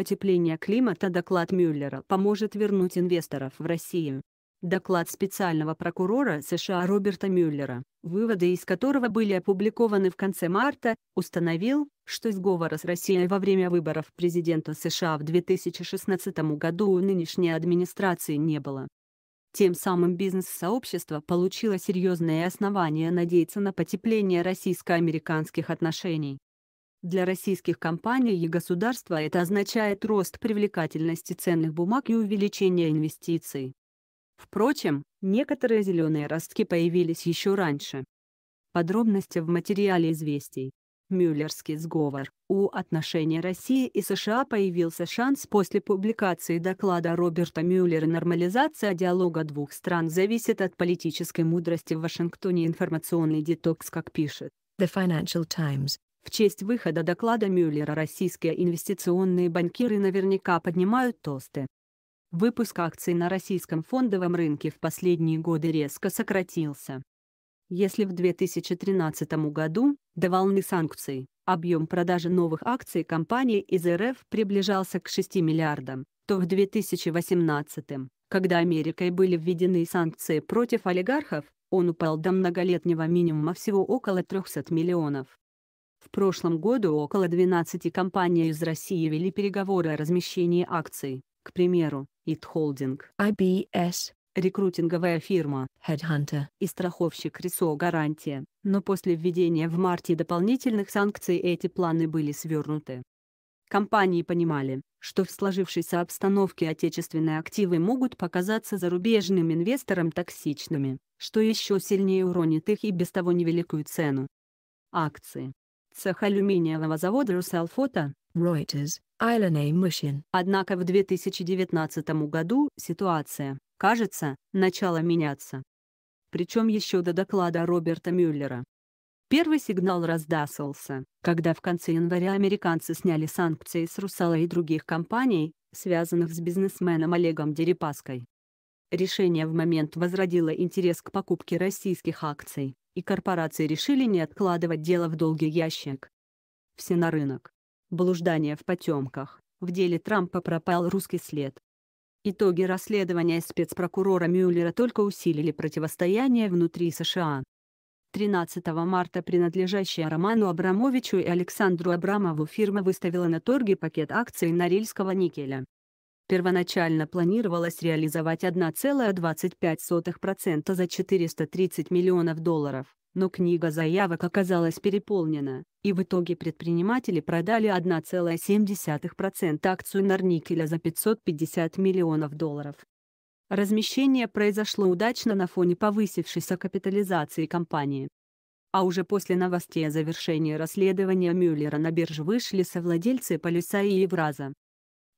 потепления климата доклад Мюллера поможет вернуть инвесторов в Россию. Доклад специального прокурора США Роберта Мюллера, выводы из которого были опубликованы в конце марта, установил, что сговора с Россией во время выборов президента США в 2016 году у нынешней администрации не было. Тем самым бизнес-сообщество получило серьезное основание надеяться на потепление российско-американских отношений. Для российских компаний и государства это означает рост привлекательности ценных бумаг и увеличение инвестиций. Впрочем, некоторые зеленые ростки появились еще раньше. Подробности в материале известий. Мюллерский сговор. У отношения России и США появился шанс после публикации доклада Роберта Мюллера «Нормализация диалога двух стран зависит от политической мудрости в Вашингтоне информационный детокс», как пишет The Financial Times. В честь выхода доклада Мюллера российские инвестиционные банкиры наверняка поднимают тосты. Выпуск акций на российском фондовом рынке в последние годы резко сократился. Если в 2013 году, до волны санкций, объем продажи новых акций компаний из РФ приближался к 6 миллиардам, то в 2018, когда Америкой были введены санкции против олигархов, он упал до многолетнего минимума всего около 300 миллионов. В прошлом году около 12 компаний из России вели переговоры о размещении акций, к примеру, IT Holding, IBS, рекрутинговая фирма, Headhunter и страховщик РИСО «Гарантия», но после введения в марте дополнительных санкций эти планы были свернуты. Компании понимали, что в сложившейся обстановке отечественные активы могут показаться зарубежным инвесторам токсичными, что еще сильнее уронит их и без того невеликую цену. Акции, цех алюминиевого завода «Руселфото», Reuters, Ilan Мышин. Однако в 2019 году ситуация, кажется, начала меняться. Причем еще до доклада Роберта Мюллера. Первый сигнал раздасался, когда в конце января американцы сняли санкции с «Русала» и других компаний, связанных с бизнесменом Олегом Дерипаской. Решение в момент возродило интерес к покупке российских акций и корпорации решили не откладывать дело в долгий ящик. Все на рынок. Блуждание в потемках. В деле Трампа пропал русский след. Итоги расследования спецпрокурора Мюллера только усилили противостояние внутри США. 13 марта принадлежащая Роману Абрамовичу и Александру Абрамову фирма выставила на торги пакет акций Норильского никеля. Первоначально планировалось реализовать 1,25% за 430 миллионов долларов, но книга заявок оказалась переполнена, и в итоге предприниматели продали 1,7% акцию Норникеля за 550 миллионов долларов. Размещение произошло удачно на фоне повысившейся капитализации компании. А уже после новостей о завершении расследования Мюллера на бирже вышли совладельцы Полюса и Евраза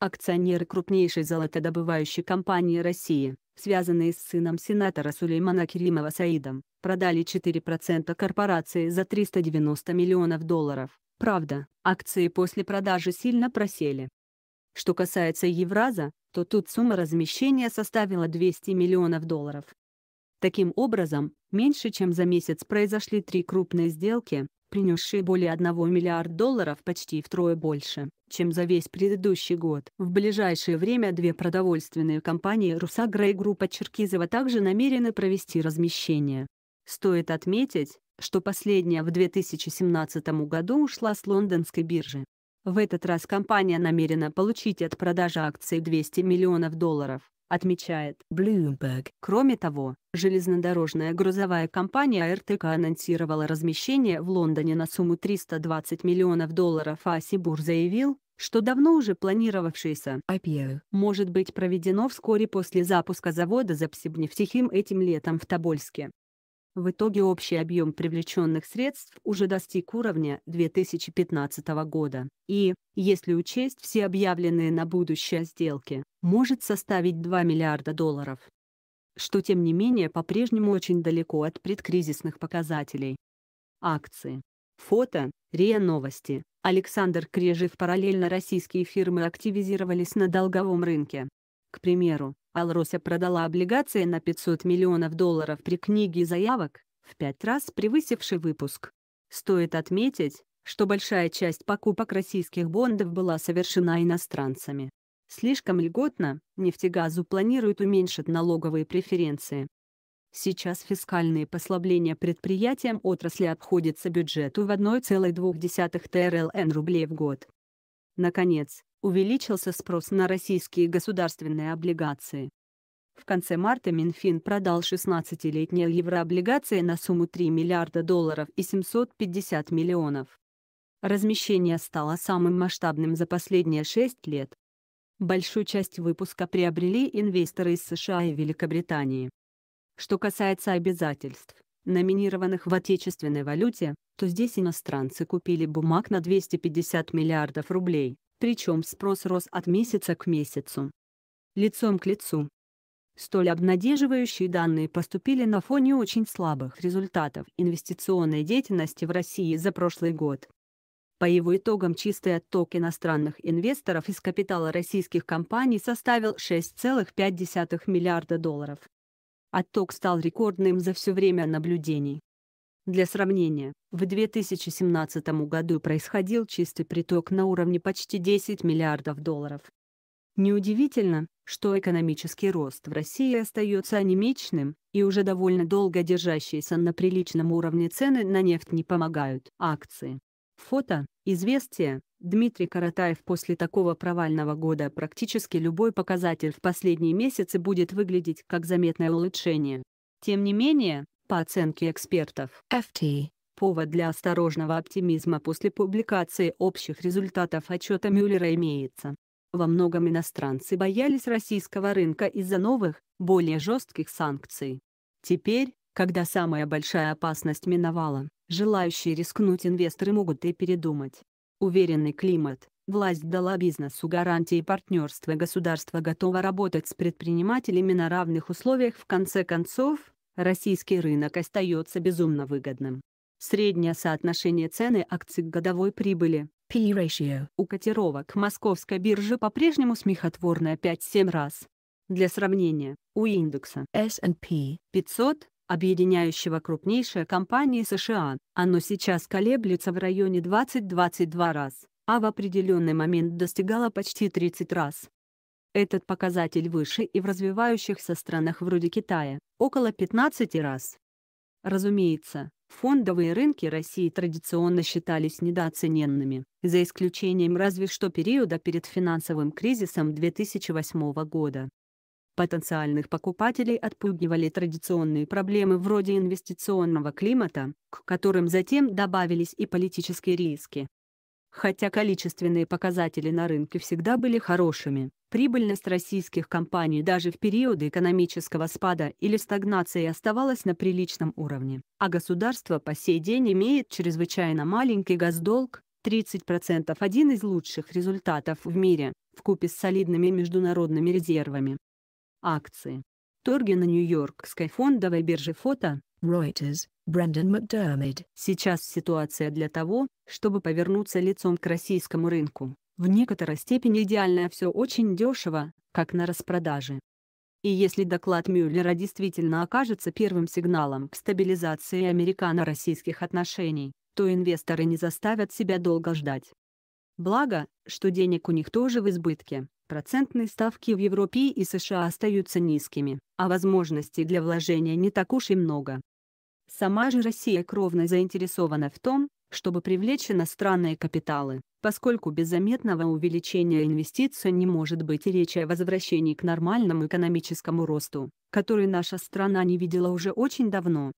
акционеры крупнейшей золотодобывающей компании России, связанные с сыном сенатора Сулеймана Керимова Саидом, продали 4% корпорации за 390 миллионов долларов. Правда, акции после продажи сильно просели. Что касается Евраза, то тут сумма размещения составила 200 миллионов долларов. Таким образом, меньше чем за месяц произошли три крупные сделки, принесшие более 1 миллиард долларов почти втрое больше, чем за весь предыдущий год. В ближайшее время две продовольственные компании «Русагра» и группа Черкизова также намерены провести размещение. Стоит отметить, что последняя в 2017 году ушла с лондонской биржи. В этот раз компания намерена получить от продажи акций 200 миллионов долларов отмечает Bloomberg. Кроме того, железнодорожная грузовая компания РТК анонсировала размещение в Лондоне на сумму 320 миллионов долларов, а Сибур заявил, что давно уже планировавшееся IPO может быть проведено вскоре после запуска завода за «Запсибнефтехим» этим летом в Тобольске. В итоге общий объем привлеченных средств уже достиг уровня 2015 года и, если учесть все объявленные на будущее сделки, может составить 2 миллиарда долларов. Что, тем не менее, по-прежнему очень далеко от предкризисных показателей. Акции. Фото. РИА Новости. Александр Крежев параллельно российские фирмы активизировались на долговом рынке. К примеру, Алрося продала облигации на 500 миллионов долларов при книге заявок, в пять раз превысивший выпуск. Стоит отметить, что большая часть покупок российских бондов была совершена иностранцами. Слишком льготно нефтегазу планируют уменьшить налоговые преференции. Сейчас фискальные послабления предприятиям отрасли обходятся бюджету в 1,2 ТРЛН рублей в год. Наконец, увеличился спрос на российские государственные облигации. В конце марта Минфин продал 16-летние еврооблигации на сумму 3 миллиарда долларов и 750 миллионов. Размещение стало самым масштабным за последние 6 лет. Большую часть выпуска приобрели инвесторы из США и Великобритании. Что касается обязательств, номинированных в отечественной валюте, то здесь иностранцы купили бумаг на 250 миллиардов рублей, причем спрос рос от месяца к месяцу. Лицом к лицу. Столь обнадеживающие данные поступили на фоне очень слабых результатов инвестиционной деятельности в России за прошлый год. По его итогам чистый отток иностранных инвесторов из капитала российских компаний составил 6,5 миллиарда долларов. Отток стал рекордным за все время наблюдений. Для сравнения, в 2017 году происходил чистый приток на уровне почти 10 миллиардов долларов. Неудивительно, что экономический рост в России остается анемичным, и уже довольно долго держащиеся на приличном уровне цены на нефть не помогают. Акции. Фото, известие, Дмитрий Каратаев после такого провального года практически любой показатель в последние месяцы будет выглядеть как заметное улучшение. Тем не менее, по оценке экспертов. FT Повод для осторожного оптимизма после публикации общих результатов отчета Мюллера имеется. Во многом иностранцы боялись российского рынка из-за новых, более жестких санкций. Теперь, когда самая большая опасность миновала, желающие рискнуть инвесторы могут и передумать. Уверенный климат, власть дала бизнесу гарантии партнерства государство готово работать с предпринимателями на равных условиях в конце концов, Российский рынок остается безумно выгодным. Среднее соотношение цены акций к годовой прибыли P-ratio у котировок московской биржи по-прежнему смехотворное 5-7 раз. Для сравнения, у индекса S&P 500, объединяющего крупнейшие компании США, оно сейчас колеблется в районе 20-22 раз, а в определенный момент достигало почти 30 раз. Этот показатель выше и в развивающихся странах вроде Китая – около 15 раз. Разумеется, фондовые рынки России традиционно считались недооцененными, за исключением разве что периода перед финансовым кризисом 2008 года. Потенциальных покупателей отпугивали традиционные проблемы вроде инвестиционного климата, к которым затем добавились и политические риски. Хотя количественные показатели на рынке всегда были хорошими, Прибыльность российских компаний даже в периоды экономического спада или стагнации оставалась на приличном уровне, а государство по сей день имеет чрезвычайно маленький газдолг 30% один из лучших результатов в мире, вкупе с солидными международными резервами. Акции. Торги на Нью-Йоркской фондовой бирже фото, Reuters, Брэндон Макдермид. Сейчас ситуация для того, чтобы повернуться лицом к российскому рынку. В некоторой степени идеальное все очень дешево, как на распродаже. И если доклад Мюллера действительно окажется первым сигналом к стабилизации американо-российских отношений, то инвесторы не заставят себя долго ждать. Благо, что денег у них тоже в избытке, процентные ставки в Европе и США остаются низкими, а возможностей для вложения не так уж и много. Сама же Россия кровно заинтересована в том, чтобы привлечь иностранные капиталы, поскольку без заметного увеличения инвестиций не может быть речи о возвращении к нормальному экономическому росту, который наша страна не видела уже очень давно.